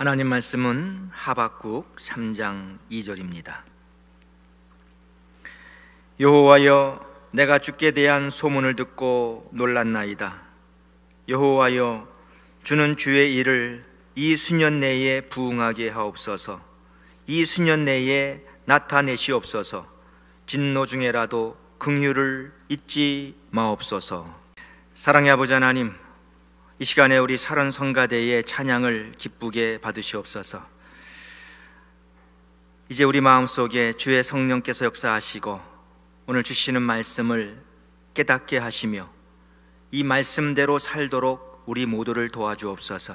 하나님 말씀은 하박국 3장 2절입니다. 여호와여 내가 주께 대한 소문을 듣고 놀랐나이다. 여호와여 주는 주의 일을 이 수년 내에 부응하게 하옵소서. 이 수년 내에 나타내시옵소서. 진노 중에라도 긍휼을 잊지 마옵소서. 사랑의 아버지 하나님 이 시간에 우리 사론 성가대의 찬양을 기쁘게 받으시옵소서. 이제 우리 마음속에 주의 성령께서 역사하시고 오늘 주시는 말씀을 깨닫게 하시며 이 말씀대로 살도록 우리 모두를 도와주옵소서.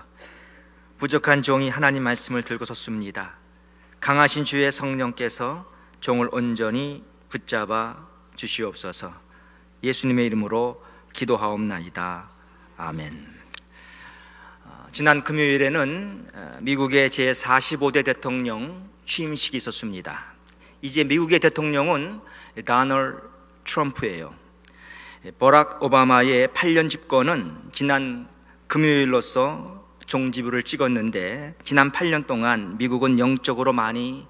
부족한 종이 하나님 말씀을 들고 섰습니다. 강하신 주의 성령께서 종을 온전히 붙잡아 주시옵소서. 예수님의 이름으로 기도하옵나이다. 아멘. 지난 금요일에는 어, 미국의 제45대 대통령 취임식이 있었습니다. 이제 미국의 대통령은 다널 트럼프예요. 버락 오바마의 8년 집권은 지난 금요일로서 종지부를 찍었는데 지난 8년 동안 미국은 영적으로 많이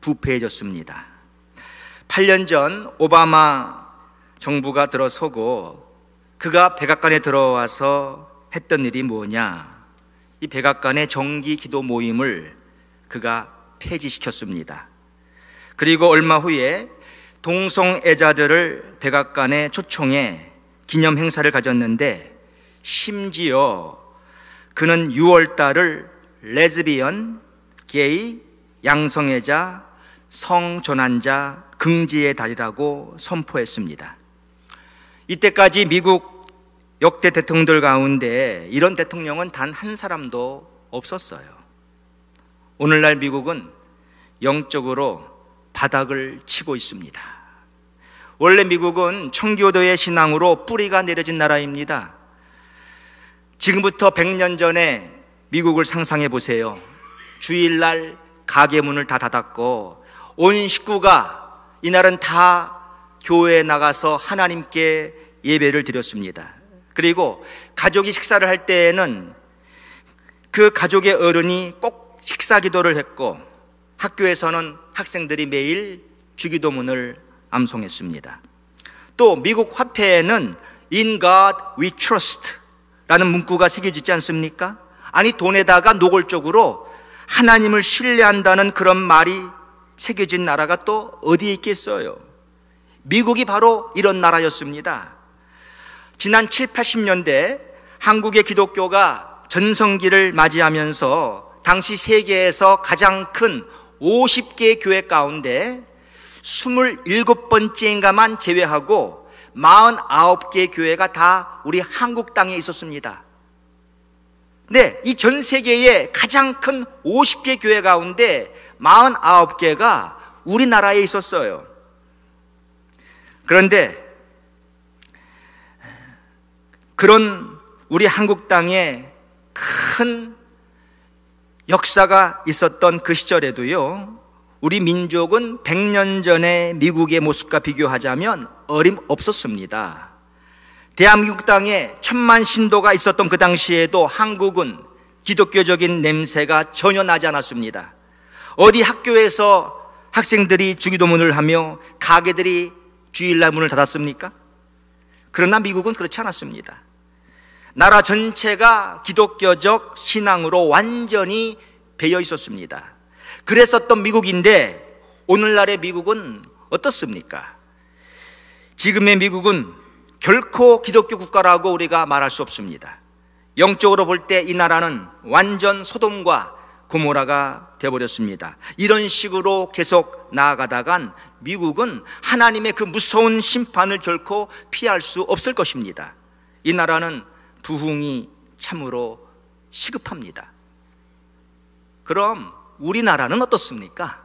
부패해졌습니다. 8년 전 오바마 정부가 들어서고 그가 백악관에 들어와서 했던 일이 뭐냐? 이 백악관의 정기 기도 모임을 그가 폐지시켰습니다. 그리고 얼마 후에 동성애자들을 백악관에 초청해 기념 행사를 가졌는데 심지어 그는 6월 달을 레즈비언, 게이, 양성애자, 성전환자, 긍지의 달이라고 선포했습니다. 이때까지 미국 역대 대통령들 가운데 이런 대통령은 단 한 사람도 없었어요. 오늘날 미국은 영적으로 바닥을 치고 있습니다. 원래 미국은 청교도의 신앙으로 뿌리가 내려진 나라입니다. 지금부터 100년 전에 미국을 상상해 보세요. 주일날 가게 문을 다 닫았고 온 식구가 이날은 다 교회에 나가서 하나님께 예배를 드렸습니다. 그리고 가족이 식사를 할 때에는 그 가족의 어른이 꼭 식사 기도를 했고 학교에서는 학생들이 매일 주기도문을 암송했습니다. 또 미국 화폐에는 In God We Trust 라는 문구가 새겨지지 않습니까? 아니 돈에다가 노골적으로 하나님을 신뢰한다는 그런 말이 새겨진 나라가 또 어디에 있겠어요? 미국이 바로 이런 나라였습니다. 지난 7, 80년대 한국의 기독교가 전성기를 맞이하면서 당시 세계에서 가장 큰 50개 교회 가운데 27번째인가만 제외하고 49개 교회가 다 우리 한국 땅에 있었습니다. 네, 이 전 세계의 가장 큰 50개 교회 가운데 49개가 우리나라에 있었어요. 그런데 그런 우리 한국 땅에 큰 역사가 있었던 그 시절에도요, 우리 민족은 100년 전에 미국의 모습과 비교하자면 어림없었습니다. 대한민국 땅에 천만 신도가 있었던 그 당시에도 한국은 기독교적인 냄새가 전혀 나지 않았습니다. 어디 학교에서 학생들이 주기도문을 하며 가게들이 주일날 문을 닫았습니까? 그러나 미국은 그렇지 않았습니다. 나라 전체가 기독교적 신앙으로 완전히 배어 있었습니다. 그랬었던 미국인데 오늘날의 미국은 어떻습니까? 지금의 미국은 결코 기독교 국가라고 우리가 말할 수 없습니다. 영적으로 볼 때 이 나라는 완전 소돔과 고모라가 되어버렸습니다. 이런 식으로 계속 나아가다간 미국은 하나님의 그 무서운 심판을 결코 피할 수 없을 것입니다. 이 나라는 부흥이 참으로 시급합니다. 그럼 우리나라는 어떻습니까?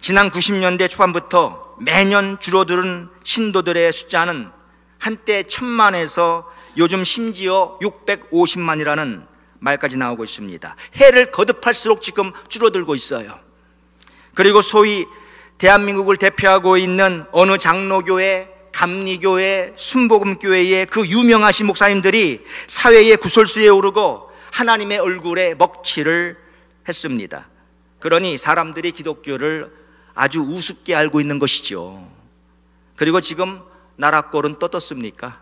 지난 90년대 초반부터 매년 줄어드는 신도들의 숫자는 한때 천만에서 요즘 심지어 650만이라는 말까지 나오고 있습니다. 해를 거듭할수록 지금 줄어들고 있어요. 그리고 소위 대한민국을 대표하고 있는 어느 장로교의 감리교회, 순복음교회의 그 유명하신 목사님들이 사회의 구설수에 오르고 하나님의 얼굴에 먹칠을 했습니다. 그러니 사람들이 기독교를 아주 우습게 알고 있는 것이죠. 그리고 지금 나라꼴은 또 떴습니까?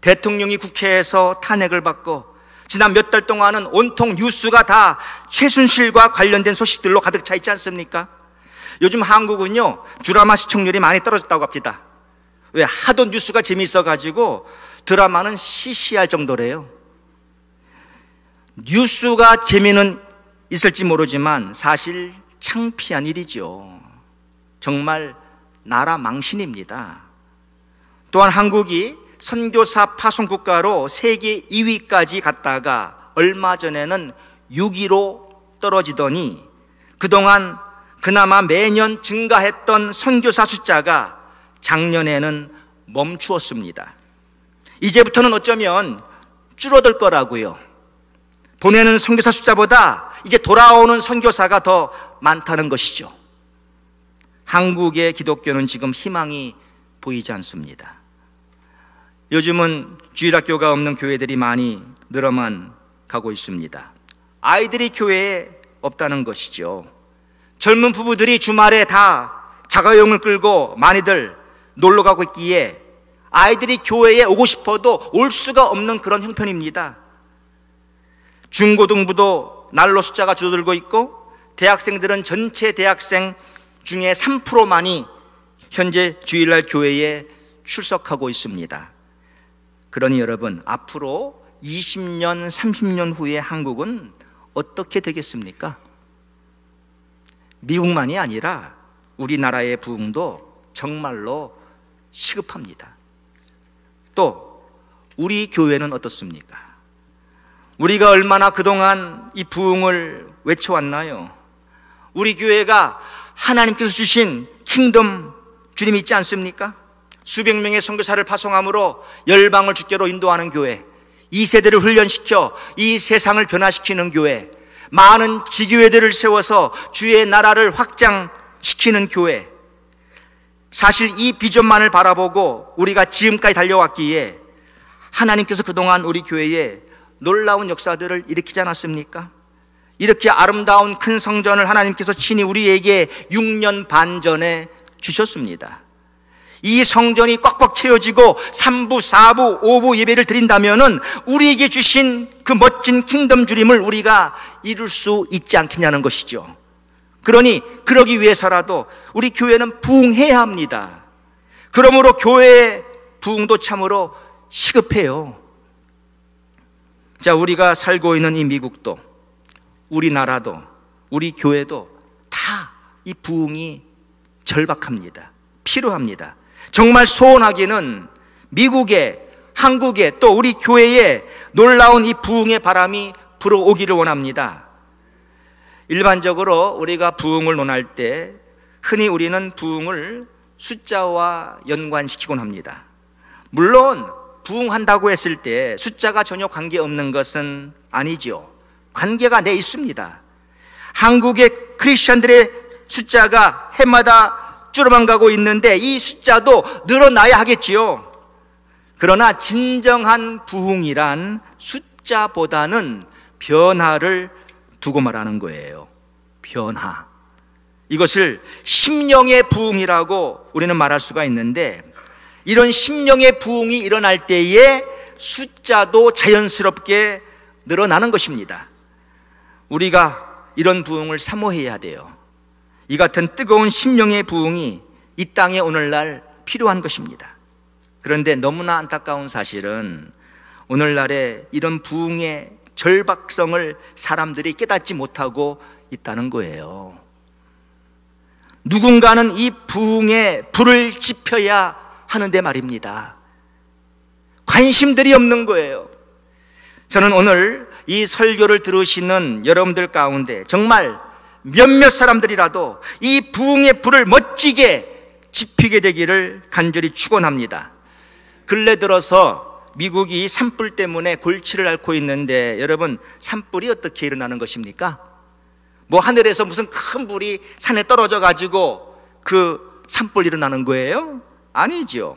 대통령이 국회에서 탄핵을 받고 지난 몇 달 동안은 온통 뉴스가 다 최순실과 관련된 소식들로 가득 차 있지 않습니까? 요즘 한국은요, 드라마 시청률이 많이 떨어졌다고 합니다. 왜 하도 뉴스가 재미있어 가지고 드라마는 시시할 정도래요. 뉴스가 재미는 있을지 모르지만 사실 창피한 일이죠. 정말 나라 망신입니다. 또한 한국이 선교사 파송 국가로 세계 2위까지 갔다가 얼마 전에는 6위로 떨어지더니 그동안 그나마 매년 증가했던 선교사 숫자가 작년에는 멈추었습니다. 이제부터는 어쩌면 줄어들 거라고요. 보내는 선교사 숫자보다 이제 돌아오는 선교사가 더 많다는 것이죠. 한국의 기독교는 지금 희망이 보이지 않습니다. 요즘은 주일학교가 없는 교회들이 많이 늘어만 가고 있습니다. 아이들이 교회에 없다는 것이죠. 젊은 부부들이 주말에 다 자가용을 끌고 많이들 놀러 가고 있기에 아이들이 교회에 오고 싶어도 올 수가 없는 그런 형편입니다. 중고등부도 날로 숫자가 줄어들고 있고 대학생들은 전체 대학생 중에 3%만이 현재 주일날 교회에 출석하고 있습니다. 그러니 여러분, 앞으로 20년, 30년 후에 한국은 어떻게 되겠습니까? 미국만이 아니라 우리나라의 부흥도 정말로 시급합니다. 또 우리 교회는 어떻습니까? 우리가 얼마나 그동안 이 부흥을 외쳐왔나요? 우리 교회가 하나님께서 주신 킹덤 주님 있지 않습니까? 수백 명의 선교사를 파송함으로 열방을 주께로 인도하는 교회, 이 세대를 훈련시켜 이 세상을 변화시키는 교회, 많은 지교회들을 세워서 주의 나라를 확장시키는 교회, 사실 이 비전만을 바라보고 우리가 지금까지 달려왔기에 하나님께서 그동안 우리 교회에 놀라운 역사들을 일으키지 않았습니까? 이렇게 아름다운 큰 성전을 하나님께서 친히 우리에게 6년 반 전에 주셨습니다. 이 성전이 꽉꽉 채워지고 3부, 4부, 5부 예배를 드린다면은 우리에게 주신 그 멋진 킹덤 주림을 우리가 이룰 수 있지 않겠냐는 것이죠. 그러니 그러기 위해서라도 우리 교회는 부흥해야 합니다. 그러므로 교회의 부흥도 참으로 시급해요. 자, 우리가 살고 있는 이 미국도 우리나라도 우리 교회도 다 이 부흥이 절박합니다. 필요합니다. 정말 소원하기는 미국에 한국에 또 우리 교회에 놀라운 이 부흥의 바람이 불어오기를 원합니다. 일반적으로 우리가 부흥을 논할 때 흔히 우리는 부흥을 숫자와 연관시키곤 합니다. 물론 부흥한다고 했을 때 숫자가 전혀 관계없는 것은 아니죠. 관계가 내 네 있습니다. 한국의 크리스천들의 숫자가 해마다 줄어만 가고 있는데 이 숫자도 늘어나야 하겠지요. 그러나 진정한 부흥이란 숫자보다는 변화를 두고 말하는 거예요. 변화. 이것을 심령의 부흥이라고 우리는 말할 수가 있는데 이런 심령의 부흥이 일어날 때에 숫자도 자연스럽게 늘어나는 것입니다. 우리가 이런 부흥을 사모해야 돼요. 이 같은 뜨거운 심령의 부흥이 이 땅에 오늘날 필요한 것입니다. 그런데 너무나 안타까운 사실은 오늘날에 이런 부흥의 절박성을 사람들이 깨닫지 못하고 있다는 거예요. 누군가는 이 부흥에 불을 지펴야 하는데 말입니다. 관심들이 없는 거예요. 저는 오늘 이 설교를 들으시는 여러분들 가운데 정말 몇몇 사람들이라도 이 부흥의 불을 멋지게 지피게 되기를 간절히 축원합니다. 근래 들어서 미국이 산불 때문에 골치를 앓고 있는데 여러분 산불이 어떻게 일어나는 것입니까? 뭐 하늘에서 무슨 큰 불이 산에 떨어져 가지고 그 산불 일어나는 거예요? 아니죠.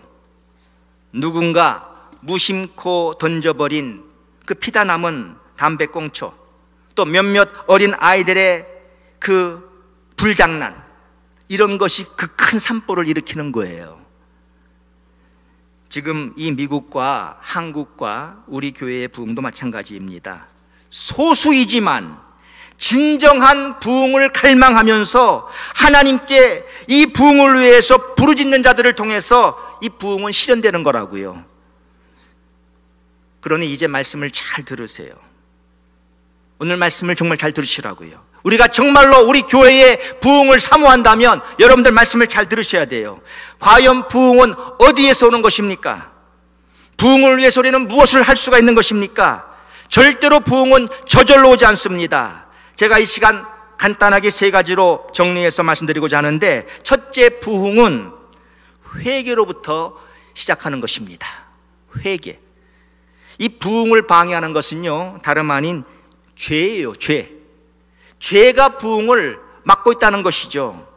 누군가 무심코 던져버린 그 피다 남은 담배꽁초 또 몇몇 어린 아이들의 그 불장난 이런 것이 그 큰 산불을 일으키는 거예요. 지금 이 미국과 한국과 우리 교회의 부흥도 마찬가지입니다. 소수이지만 진정한 부흥을 갈망하면서 하나님께 이 부흥을 위해서 부르짖는 자들을 통해서 이 부흥은 실현되는 거라고요. 그러니 이제 말씀을 잘 들으세요. 오늘 말씀을 정말 잘 들으시라고요. 우리가 정말로 우리 교회의 부흥을 사모한다면 여러분들 말씀을 잘 들으셔야 돼요. 과연 부흥은 어디에서 오는 것입니까? 부흥을 위해서 우리는 무엇을 할 수가 있는 것입니까? 절대로 부흥은 저절로 오지 않습니다. 제가 이 시간 간단하게 세 가지로 정리해서 말씀드리고자 하는데 첫째 부흥은 회개로부터 시작하는 것입니다. 회개. 이 부흥을 방해하는 것은요 다름 아닌 죄예요, 죄. 죄가 부흥을 막고 있다는 것이죠.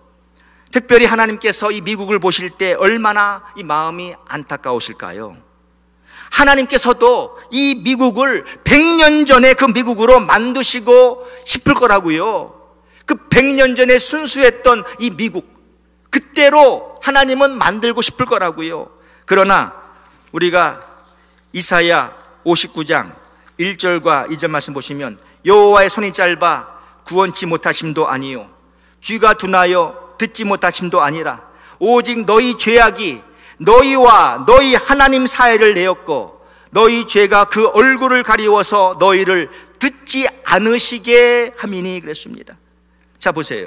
특별히 하나님께서 이 미국을 보실 때 얼마나 이 마음이 안타까우실까요? 하나님께서도 이 미국을 100년 전에 그 미국으로 만드시고 싶을 거라고요. 그 100년 전에 순수했던 이 미국. 그때로 하나님은 만들고 싶을 거라고요. 그러나 우리가 이사야 59장 1절과 2절 말씀 보시면 여호와의 손이 짧아 구원치 못하심도 아니요 귀가 둔하여 듣지 못하심도 아니라 오직 너희 죄악이 너희와 너희 하나님 사이를 내었고 너희 죄가 그 얼굴을 가리워서 너희를 듣지 않으시게 함이니 그랬습니다. 자 보세요.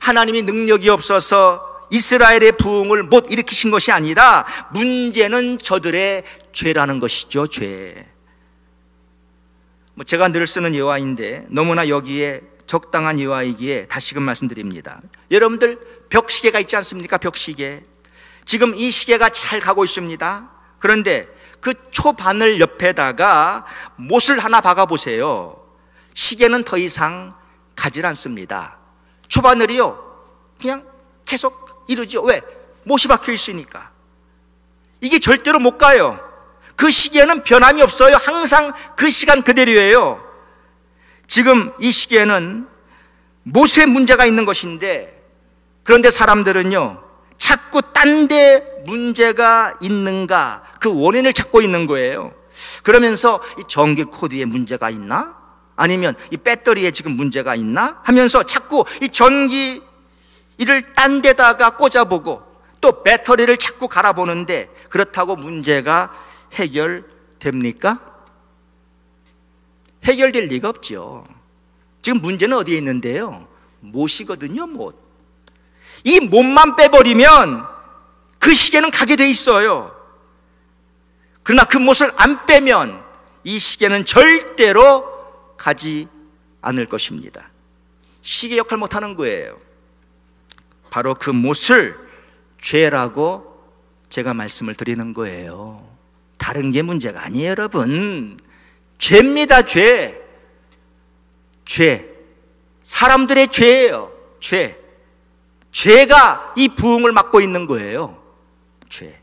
하나님이 능력이 없어서 이스라엘의 부흥을 못 일으키신 것이 아니라 문제는 저들의 죄라는 것이죠. 죄. 뭐 제가 늘 쓰는 여화인데 너무나 여기에 적당한 여화이기에 다시금 말씀드립니다. 여러분들 벽시계가 있지 않습니까? 벽시계. 지금 이 시계가 잘 가고 있습니다. 그런데 그 초바늘 옆에다가 못을 하나 박아 보세요. 시계는 더 이상 가질 않습니다. 초바늘이요. 그냥 계속 이러죠. 왜? 못이 박혀 있으니까. 이게 절대로 못 가요. 그 시기에는 변함이 없어요. 항상 그 시간 그대로예요. 지금 이 시기에는 모세 문제가 있는 것인데 그런데 사람들은요 자꾸 딴 데 문제가 있는가 그 원인을 찾고 있는 거예요. 그러면서 이 전기 코드에 문제가 있나? 아니면 이 배터리에 지금 문제가 있나? 하면서 자꾸 이 전기 를딴 데다가 꽂아보고 또 배터리를 자꾸 갈아보는데 그렇다고 문제가 해결됩니까? 해결될 리가 없죠. 지금 문제는 어디에 있는데요? 못이거든요, 못. 이 못만 빼버리면 그 시계는 가게 돼 있어요. 그러나 그 못을 안 빼면 이 시계는 절대로 가지 않을 것입니다. 시계 역할 못하는 거예요. 바로 그 못을 죄라고 제가 말씀을 드리는 거예요. 다른 게 문제가 아니에요, 여러분. 죄입니다, 죄. 죄. 사람들의 죄예요, 죄. 죄가 이 부흥을 막고 있는 거예요. 죄.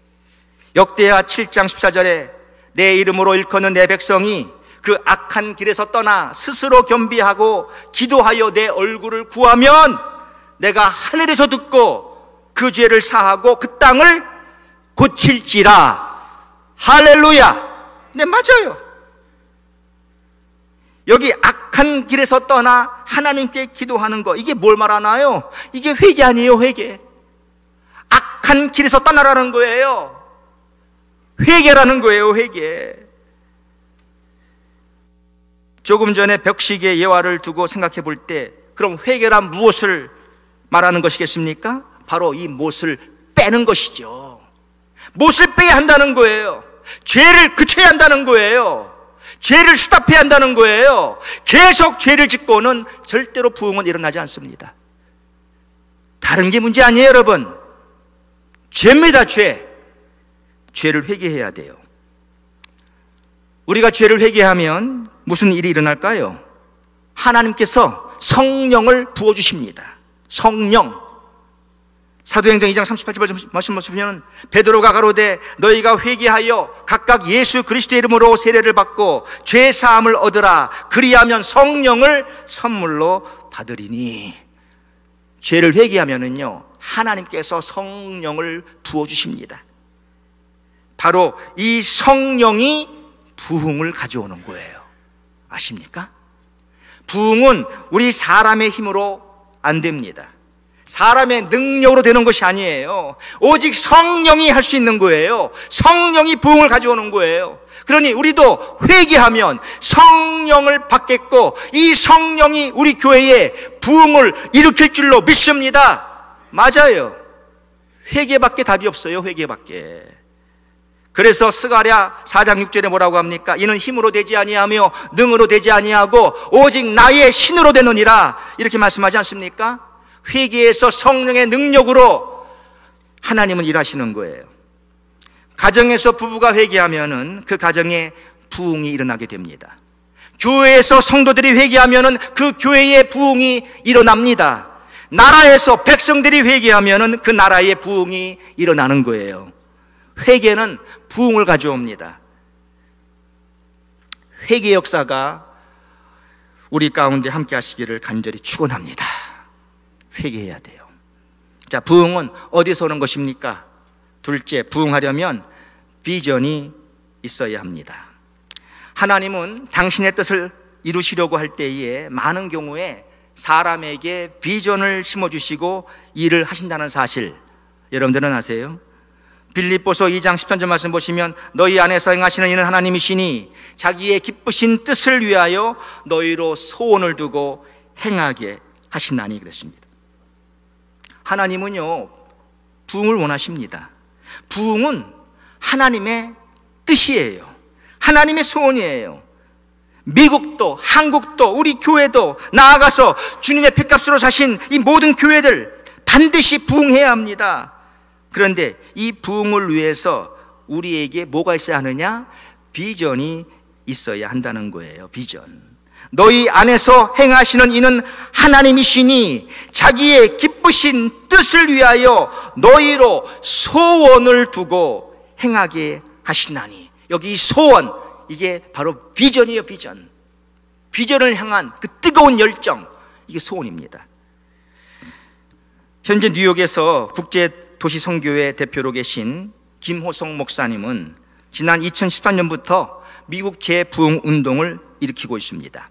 역대하 7장 14절에 내 이름으로 일컫는 내 백성이 그 악한 길에서 떠나 스스로 겸비하고 기도하여 내 얼굴을 구하면 내가 하늘에서 듣고 그 죄를 사하고 그 땅을 고칠지라 할렐루야! 네, 맞아요. 여기 악한 길에서 떠나 하나님께 기도하는 거, 이게 뭘 말하나요? 이게 회개 아니에요, 회개. 악한 길에서 떠나라는 거예요. 회개라는 거예요, 회개. 조금 전에 벽식의 예화를 두고 생각해 볼 때, 그럼 회개란 무엇을 말하는 것이겠습니까? 바로 이 못을 빼는 것이죠. 못을 빼야 한다는 거예요. 죄를 그쳐야 한다는 거예요. 죄를 수답해야 한다는 거예요. 계속 죄를 짓고는 절대로 부흥은 일어나지 않습니다. 다른 게 문제 아니에요, 여러분. 죄입니다, 죄. 죄를 회개해야 돼요. 우리가 죄를 회개하면 무슨 일이 일어날까요? 하나님께서 성령을 부어주십니다. 성령. 사도행전 2장 38절 말씀 하시면 베드로가 가로되 너희가 회개하여 각각 예수 그리스도의 이름으로 세례를 받고 죄 사함을 얻으라 그리하면 성령을 선물로 받으리니 죄를 회개하면은요 하나님께서 성령을 부어 주십니다. 바로 이 성령이 부흥을 가져오는 거예요. 아십니까? 부흥은 우리 사람의 힘으로 안 됩니다. 사람의 능력으로 되는 것이 아니에요. 오직 성령이 할 수 있는 거예요. 성령이 부흥을 가져오는 거예요. 그러니 우리도 회개하면 성령을 받겠고 이 성령이 우리 교회에 부흥을 일으킬 줄로 믿습니다. 맞아요. 회개밖에 답이 없어요. 회개밖에. 그래서 스가랴 4장 6절에 뭐라고 합니까? 이는 힘으로 되지 아니하며 능으로 되지 아니하고 오직 나의 신으로 되느니라 이렇게 말씀하지 않습니까? 회개에서 성령의 능력으로 하나님은 일하시는 거예요. 가정에서 부부가 회개하면은 그 가정에 부흥이 일어나게 됩니다. 교회에서 성도들이 회개하면은 그 교회의 부흥이 일어납니다. 나라에서 백성들이 회개하면은 그 나라의 부흥이 일어나는 거예요. 회개는 부흥을 가져옵니다. 회개 역사가 우리 가운데 함께 하시기를 간절히 축원합니다. 회개해야 돼요. 자, 부흥은 어디서 오는 것입니까? 둘째, 부흥하려면 비전이 있어야 합니다. 하나님은 당신의 뜻을 이루시려고 할 때에 많은 경우에 사람에게 비전을 심어주시고 일을 하신다는 사실 여러분들은 아세요? 빌립보서 2장 13절 말씀 보시면 너희 안에서 행하시는 이는 하나님이시니 자기의 기쁘신 뜻을 위하여 너희로 소원을 두고 행하게 하시나니 그랬습니다. 하나님은요, 부흥을 원하십니다. 부흥은 하나님의 뜻이에요. 하나님의 소원이에요. 미국도 한국도 우리 교회도 나아가서 주님의 핏값으로 사신 이 모든 교회들 반드시 부흥해야 합니다. 그런데 이 부흥을 위해서 우리에게 뭐가 있어야 하느냐? 비전이 있어야 한다는 거예요. 비전. 너희 안에서 행하시는 이는 하나님이시니 자기의 기쁘신 뜻을 위하여 너희로 소원을 두고 행하게 하시나니 여기 이 소원 이게 바로 비전이에요 비전 비전을 향한 그 뜨거운 열정 이게 소원입니다 현재 뉴욕에서 국제 도시 선교회 대표로 계신 김호성 목사님은 지난 2013년부터 미국 재부흥 운동을 일으키고 있습니다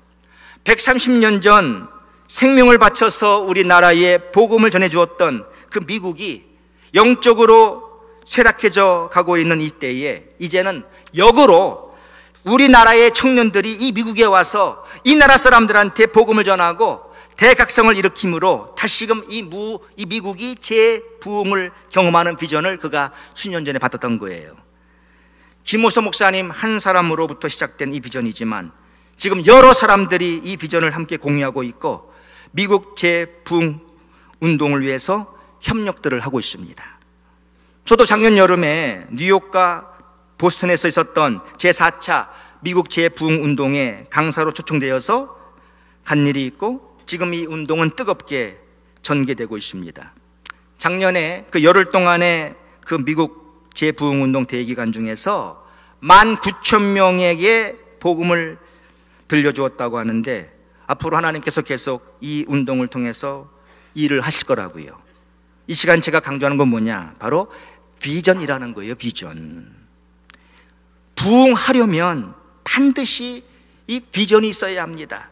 130년 전 생명을 바쳐서 우리나라에 복음을 전해 주었던 그 미국이 영적으로 쇠락해져 가고 있는 이때에 이제는 역으로 우리나라의 청년들이 이 미국에 와서 이 나라 사람들한테 복음을 전하고 대각성을 일으킴으로 다시금 이, 무, 이 미국이 재부흥을 경험하는 비전을 그가 수년 전에 받았던 거예요. 김호서 목사님 한 사람으로부터 시작된 이 비전이지만 지금 여러 사람들이 이 비전을 함께 공유하고 있고 미국 재부 운동을 위해서 협력들을 하고 있습니다. 저도 작년 여름에 뉴욕과 보스턴에서 있었던 제4차 미국 재부 운동에 강사로 초청되어서 간 일이 있고 지금 이 운동은 뜨겁게 전개되고 있습니다. 작년에 그 열흘 동안의 그 미국 재부흥 운동 대기간 중에서 1 9 0명에게 복음을 들려주었다고 하는데 앞으로 하나님께서 계속 이 운동을 통해서 일을 하실 거라고요. 이 시간 제가 강조하는 건 뭐냐? 바로 비전이라는 거예요, 비전. 부응하려면 반드시 이 비전이 있어야 합니다.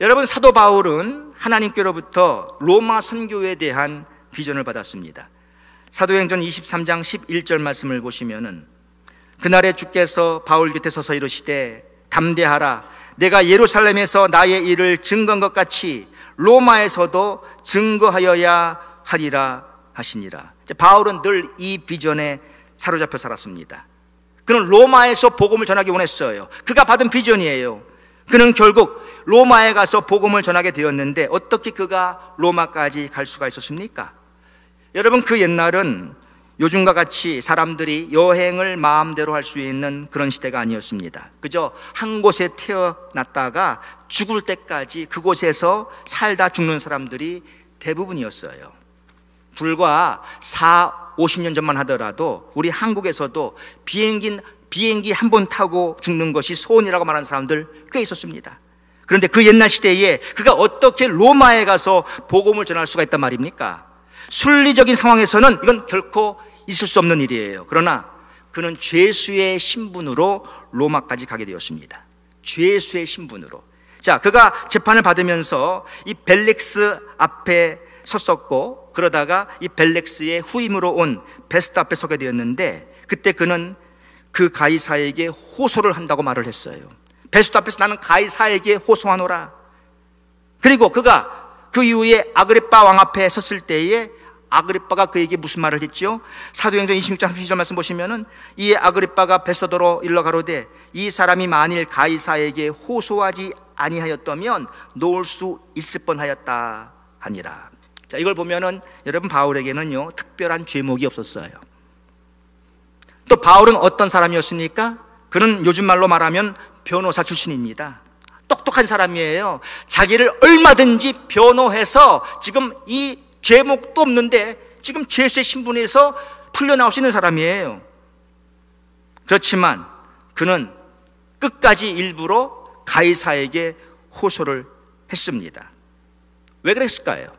여러분, 사도 바울은 하나님께로부터 로마 선교에 대한 비전을 받았습니다. 사도행전 23장 11절 말씀을 보시면은 그날에 주께서 바울 곁에 서서 이르시되 담대하라. 내가 예루살렘에서 나의 일을 증거한 것 같이 로마에서도 증거하여야 하리라 하시니라. 바울은 늘 이 비전에 사로잡혀 살았습니다. 그는 로마에서 복음을 전하기 원했어요. 그가 받은 비전이에요. 그는 결국 로마에 가서 복음을 전하게 되었는데 어떻게 그가 로마까지 갈 수가 있었습니까? 여러분 그 옛날은 요즘과 같이 사람들이 여행을 마음대로 할 수 있는 그런 시대가 아니었습니다. 그저 한 곳에 태어났다가 죽을 때까지 그곳에서 살다 죽는 사람들이 대부분이었어요. 불과 4, 50년 전만 하더라도 우리 한국에서도 비행기, 비행기 한 번 타고 죽는 것이 소원이라고 말하는 사람들 꽤 있었습니다. 그런데 그 옛날 시대에 그가 어떻게 로마에 가서 복음을 전할 수가 있단 말입니까? 순리적인 상황에서는 이건 결코 있을 수 없는 일이에요. 그러나 그는 죄수의 신분으로 로마까지 가게 되었습니다. 죄수의 신분으로. 자, 그가 재판을 받으면서 이 벨릭스 앞에 섰었고 그러다가 이 벨렉스의 후임으로 온 베스트 앞에 서게 되었는데 그때 그는 그 가이사에게 호소를 한다고 말을 했어요. 베스트 앞에서 나는 가이사에게 호소하노라. 그리고 그가 그 이후에 아그리빠왕 앞에 섰을 때에 아그리빠가 그에게 무슨 말을 했지요? 사도행전 26장 30절 말씀 보시면은 이 아그리빠가 베서도로 일러 가로되 이 사람이 만일 가이사에게 호소하지 아니하였다면 놓을 수 있을 뻔하였다 하니라. 자, 이걸 보면은 여러분 바울에게는요. 특별한 죄목이 없었어요. 또 바울은 어떤 사람이었습니까? 그는 요즘 말로 말하면 변호사 출신입니다. 똑똑한 사람이에요. 자기를 얼마든지 변호해서 지금 이 제목도 없는데 지금 죄수의 신분에서 풀려나올 수 있는 사람이에요. 그렇지만 그는 끝까지 일부러 가이사에게 호소를 했습니다. 왜 그랬을까요?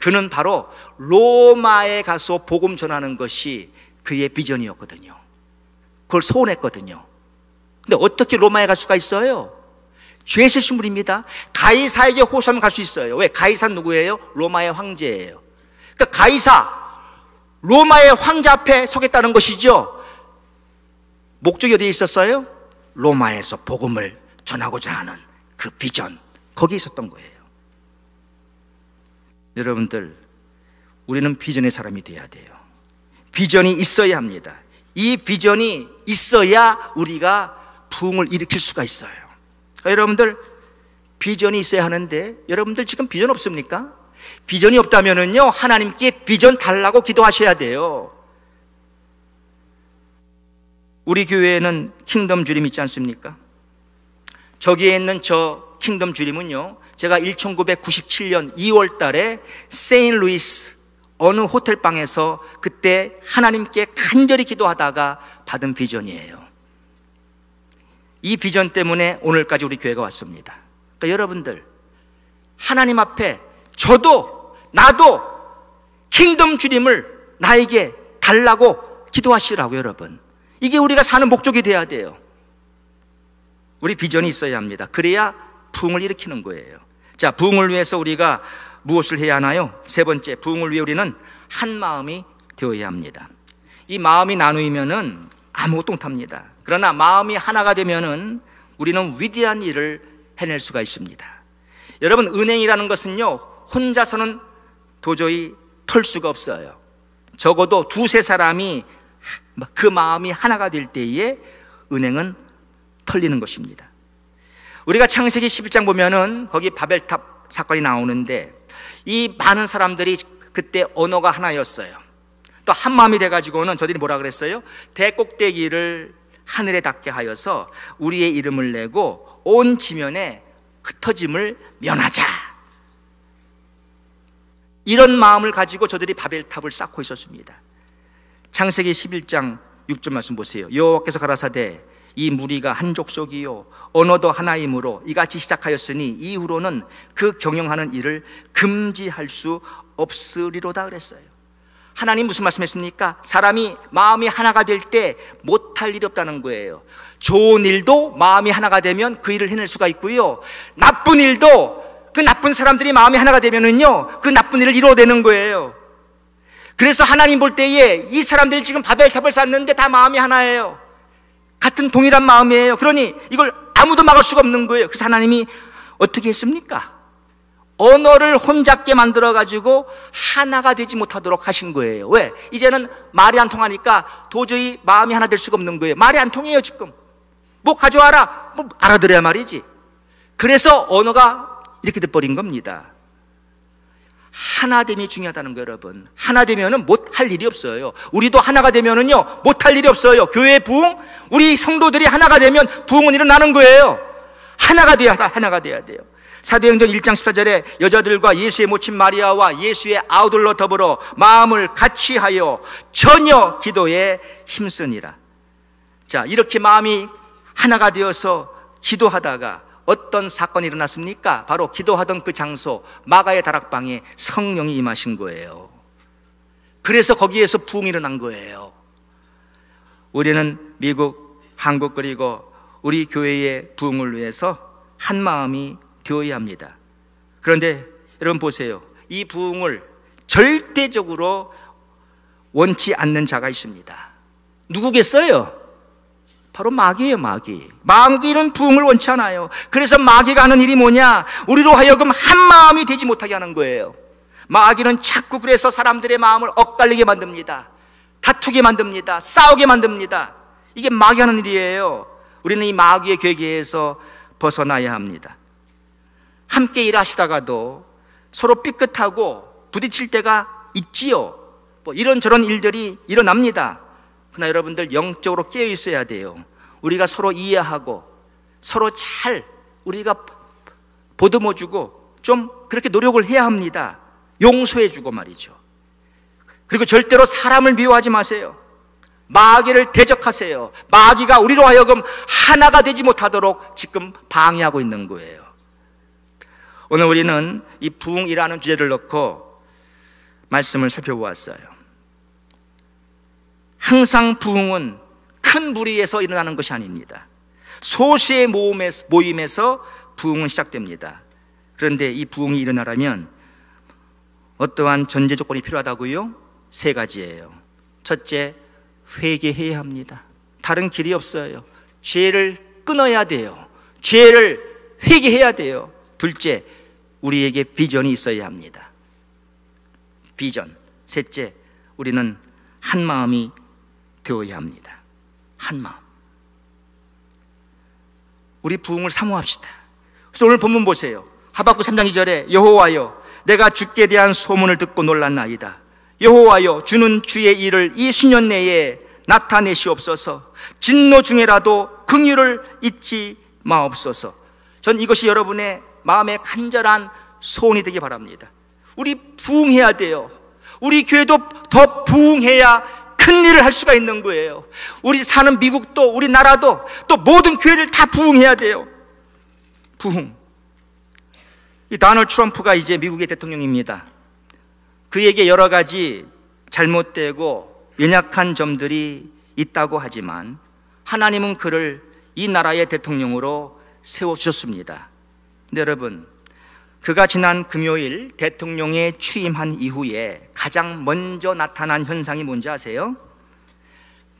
그는 바로 로마에 가서 복음 전하는 것이 그의 비전이었거든요. 그걸 소원했거든요. 근데 어떻게 로마에 갈 수가 있어요? 죄에서 신분입니다. 가이사에게 호소하면 갈 수 있어요. 왜? 가이사 누구예요? 로마의 황제예요. 그러니까 가이사, 로마의 황제 앞에 서겠다는 것이죠. 목적이 어디에 있었어요? 로마에서 복음을 전하고자 하는 그 비전, 거기 있었던 거예요. 여러분들, 우리는 비전의 사람이 되어야 돼요. 비전이 있어야 합니다. 이 비전이 있어야 우리가 부흥을 일으킬 수가 있어요. 그러니까 여러분들 비전이 있어야 하는데 여러분들 지금 비전 없습니까? 비전이 없다면은요 하나님께 비전 달라고 기도하셔야 돼요. 우리 교회에는 킹덤 주림 있지 않습니까? 저기에 있는 저 킹덤 주림은요 제가 1997년 2월 달에 세인루이스 어느 호텔 방에서 그때 하나님께 간절히 기도하다가 받은 비전이에요. 이 비전 때문에 오늘까지 우리 교회가 왔습니다. 그러니까 여러분들 하나님 앞에 저도 나도 킹덤 주님을 나에게 달라고 기도하시라고 여러분. 이게 우리가 사는 목적이 돼야 돼요. 우리 비전이 있어야 합니다. 그래야 부흥을 일으키는 거예요. 자, 부흥을 위해서 우리가 무엇을 해야 하나요? 세 번째, 부흥을 위해 우리는 한 마음이 되어야 합니다. 이 마음이 나누이면은 아무것도 못합니다. 그러나 마음이 하나가 되면은 우리는 위대한 일을 해낼 수가 있습니다. 여러분, 은행이라는 것은요, 혼자서는 도저히 털 수가 없어요. 적어도 두세 사람이 그 마음이 하나가 될 때에 은행은 털리는 것입니다. 우리가 창세기 11장 보면은 거기 바벨탑 사건이 나오는데 이 많은 사람들이 그때 언어가 하나였어요. 또 한마음이 돼가지고는 저들이 뭐라 그랬어요? 대꼭대기를 하늘에 닿게 하여서 우리의 이름을 내고 온 지면에 흩어짐을 면하자. 이런 마음을 가지고 저들이 바벨탑을 쌓고 있었습니다. 창세기 11장 6절 말씀 보세요. 여호와께서 가라사대 이 무리가 한 족속이요 언어도 하나이므로 이같이 시작하였으니 이후로는 그 경영하는 일을 금지할 수 없으리로다 그랬어요. 하나님 무슨 말씀했습니까? 사람이 마음이 하나가 될 때 못할 일이 없다는 거예요. 좋은 일도 마음이 하나가 되면 그 일을 해낼 수가 있고요. 나쁜 일도 그 나쁜 사람들이 마음이 하나가 되면은요. 그 나쁜 일을 이루어내는 거예요. 그래서 하나님 볼 때에 이 사람들이 지금 바벨탑을 쌓는데 다 마음이 하나예요. 같은 동일한 마음이에요. 그러니 이걸 아무도 막을 수가 없는 거예요. 그래서 하나님이 어떻게 했습니까? 언어를 혼잡게 만들어 가지고 하나가 되지 못하도록 하신 거예요. 왜? 이제는 말이 안 통하니까 도저히 마음이 하나 될 수가 없는 거예요. 말이 안 통해요, 지금. 뭐 가져와라. 뭐 알아들어야 말이지. 그래서 언어가 이렇게 돼 버린 겁니다. 하나됨이 중요하다는 거예요 여러분. 하나 되면은 못 할 일이 없어요. 우리도 하나가 되면은요, 못 할 일이 없어요. 교회 부흥, 우리 성도들이 하나가 되면 부흥은 일어나는 거예요. 하나가 돼야 하나가 돼야 돼요. 사도행전 1장 14절에 여자들과 예수의 모친 마리아와 예수의 아우들로 더불어 마음을 같이 하여 전혀 기도에 힘쓰니라. 자, 이렇게 마음이 하나가 되어서 기도하다가 어떤 사건이 일어났습니까? 바로 기도하던 그 장소 마가의 다락방에 성령이 임하신 거예요. 그래서 거기에서 부이 일어난 거예요. 우리는 미국, 한국 그리고 우리 교회의 부흥을 위해서 한 마음이 교회합니다. 그런데 여러분 보세요. 이 부흥을 절대적으로 원치 않는 자가 있습니다. 누구겠어요? 바로 마귀예요, 마귀. 마귀는 부흥을 원치 않아요. 그래서 마귀가 하는 일이 뭐냐? 우리로 하여금 한 마음이 되지 못하게 하는 거예요. 마귀는 자꾸 그래서 사람들의 마음을 엇갈리게 만듭니다. 다투게 만듭니다. 싸우게 만듭니다. 이게 마귀 하는 일이에요. 우리는 이 마귀의 괴계에서 벗어나야 합니다. 함께 일하시다가도 서로 삐끗하고 부딪힐 때가 있지요. 뭐 이런저런 일들이 일어납니다. 그러나 여러분들 영적으로 깨어 있어야 돼요. 우리가 서로 이해하고 서로 잘 우리가 보듬어 주고 좀 그렇게 노력을 해야 합니다. 용서해 주고 말이죠. 그리고 절대로 사람을 미워하지 마세요. 마귀를 대적하세요. 마귀가 우리로 하여금 하나가 되지 못하도록 지금 방해하고 있는 거예요. 오늘 우리는 이 부흥이라는 주제를 넣고 말씀을 살펴보았어요. 항상 부흥은 큰 무리에서 일어나는 것이 아닙니다. 소수의 모임에서 부흥은 시작됩니다. 그런데 이 부흥이 일어나려면 어떠한 전제 조건이 필요하다고요? 세 가지예요. 첫째, 회개해야 합니다. 다른 길이 없어요. 죄를 끊어야 돼요. 죄를 회개해야 돼요. 둘째, 우리에게 비전이 있어야 합니다. 비전. 셋째, 우리는 한 마음이 되어야 합니다. 한 마음. 우리 부흥을 사모합시다. 그래서 오늘 본문 보세요. 하박구 3장 2절에 여호와여 내가 주께 대한 소문을 듣고 놀랐나이다. 여호와여 주는 주의 일을 이 수년 내에 나타내시옵소서. 진노 중에라도 긍휼을 잊지 마옵소서. 전 이것이 여러분의 마음의 간절한 소원이 되기 바랍니다. 우리 부흥해야 돼요. 우리 교회도 더 부흥해야 큰 일을 할 수가 있는 거예요. 우리 사는 미국도 우리 나라도 또 모든 교회를 다 부흥해야 돼요. 부흥. 이 다널 트럼프가 이제 미국의 대통령입니다. 그에게 여러 가지 잘못되고 연약한 점들이 있다고 하지만 하나님은 그를 이 나라의 대통령으로 세워 주셨습니다. 근데 여러분, 그가 지난 금요일 대통령에 취임한 이후에 가장 먼저 나타난 현상이 뭔지 아세요?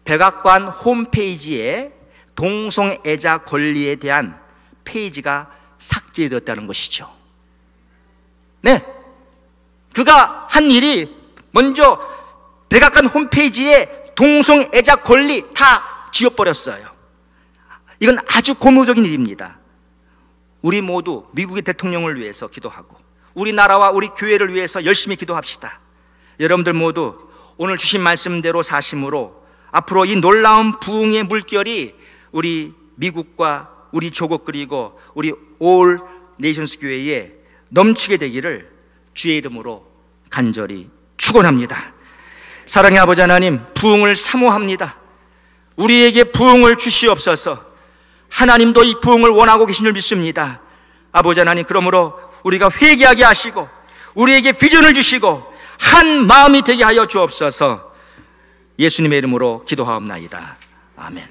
백악관 홈페이지에 동성애자 권리에 대한 페이지가 삭제되었다는 것이죠. 네. 그가 한 일이 먼저 백악관 홈페이지에 동성애자 권리 다 지워버렸어요. 이건 아주 고무적인 일입니다. 우리 모두 미국의 대통령을 위해서 기도하고 우리나라와 우리 교회를 위해서 열심히 기도합시다. 여러분들 모두 오늘 주신 말씀대로 사심으로 앞으로 이 놀라운 부흥의 물결이 우리 미국과 우리 조국 그리고 우리 올 네이션스 교회에 넘치게 되기를 주의 이름으로 간절히 축원합니다. 사랑의 아버지 하나님, 부흥을 사모합니다. 우리에게 부흥을 주시옵소서. 하나님도 이 부흥을 원하고 계신 줄 믿습니다. 아버지 하나님 그러므로 우리가 회개하게 하시고 우리에게 비전을 주시고 한 마음이 되게 하여 주옵소서. 예수님의 이름으로 기도하옵나이다. 아멘.